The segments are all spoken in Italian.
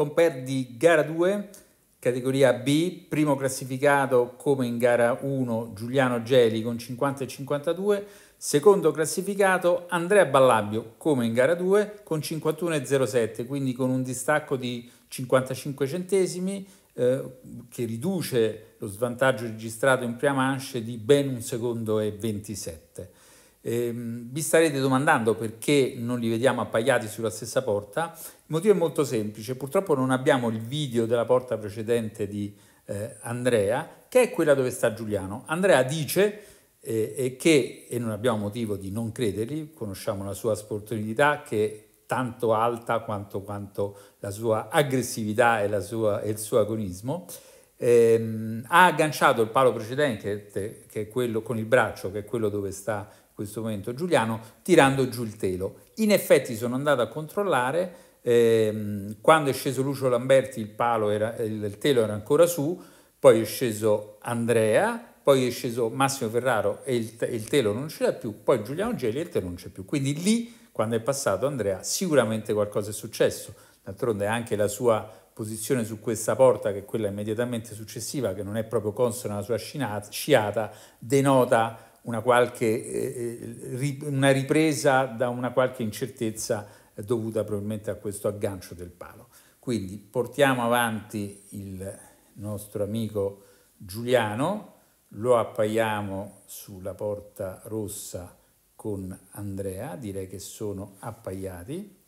Comper di gara 2, categoria B, primo classificato come in gara 1 Giuliano Geli con 50 e 52, secondo classificato Andrea Ballabio come in gara 2 con 51,07, quindi con un distacco di 55 centesimi eh, che riduce lo svantaggio registrato in prima manche di ben un secondo e 27. Eh, vi starete domandando perché non li vediamo appaiati sulla stessa porta. Il motivo è molto semplice, purtroppo non abbiamo il video della porta precedente di eh, Andrea, che è quella dove sta Giuliano. Andrea dice eh, che, e non abbiamo motivo di non credergli, conosciamo la sua sportività che è tanto alta quanto, quanto la sua aggressività e, la sua, e il suo agonismo, Ehm, ha agganciato il palo precedente, che è quello con il braccio, che è quello dove sta questo momento Giuliano tirando giù il telo. In effetti sono andato a controllare, ehm, quando è sceso Lucio Lamberti il, palo era, il telo era ancora su, poi è sceso Andrea, poi è sceso Massimo Ferraro e il, il telo non c'era più, poi Giuliano Geli e il telo non c'è più. Quindi lì, quando è passato Andrea, sicuramente qualcosa è successo. D'altronde anche la sua posizione su questa porta, che è quella immediatamente successiva, che non è proprio consona alla sua sciata denota una, qualche, eh, eh, una ripresa da una qualche incertezza eh, dovuta probabilmente a questo aggancio del palo. Quindi portiamo avanti il nostro amico Giuliano, lo appaiamo sulla porta rossa con Andrea, direi che sono appaiati.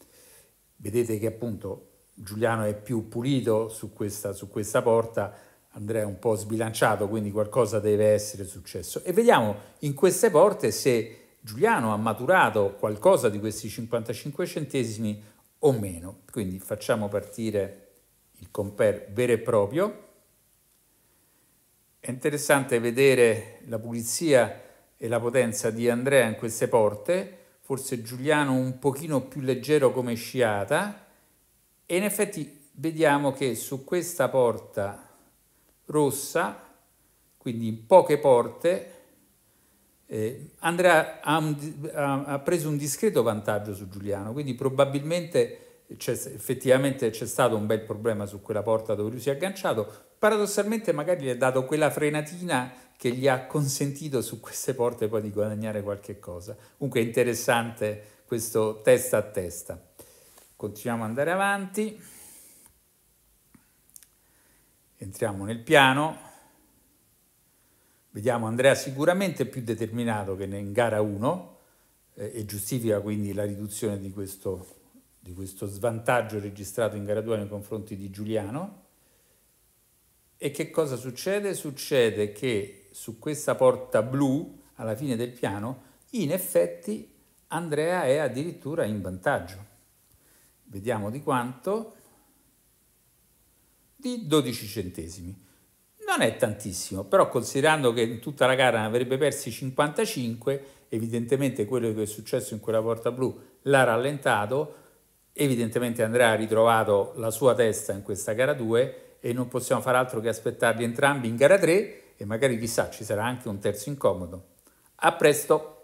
Vedete che appunto Giuliano è più pulito su questa, su questa porta, Andrea è un po' sbilanciato, quindi qualcosa deve essere successo. E vediamo in queste porte se Giuliano ha maturato qualcosa di questi 55 centesimi o meno. Quindi facciamo partire il compare vero e proprio. È interessante vedere la pulizia e la potenza di Andrea in queste porte, forse Giuliano un pochino più leggero come sciata, e in effetti vediamo che su questa porta rossa, quindi in poche porte, eh, Andrea ha, un, ha, ha, preso un discreto vantaggio su Giuliano, quindi probabilmente effettivamente c'è stato un bel problema su quella porta dove lui si è agganciato, paradossalmente magari gli ha dato quella frenatina che gli ha consentito su queste porte poi di guadagnare qualche cosa. Comunque è interessante questo testa a testa. Continuiamo ad andare avanti. Entriamo nel piano, vediamo Andrea sicuramente più determinato che in gara 1 eh, e giustifica quindi la riduzione di questo, di questo svantaggio registrato in gara 2 nei confronti di Giuliano. E che cosa succede? Succede che su questa porta blu, alla fine del piano, in effetti Andrea è addirittura in vantaggio. Vediamo di quanto di 12 centesimi. Non è tantissimo, però considerando che in tutta la gara ne avrebbe persi 55, evidentemente quello che è successo in quella porta blu l'ha rallentato, evidentemente Andrea ha ritrovato la sua testa in questa gara 2 e non possiamo far altro che aspettarli entrambi in gara 3 e magari chissà ci sarà anche un terzo incomodo. A presto!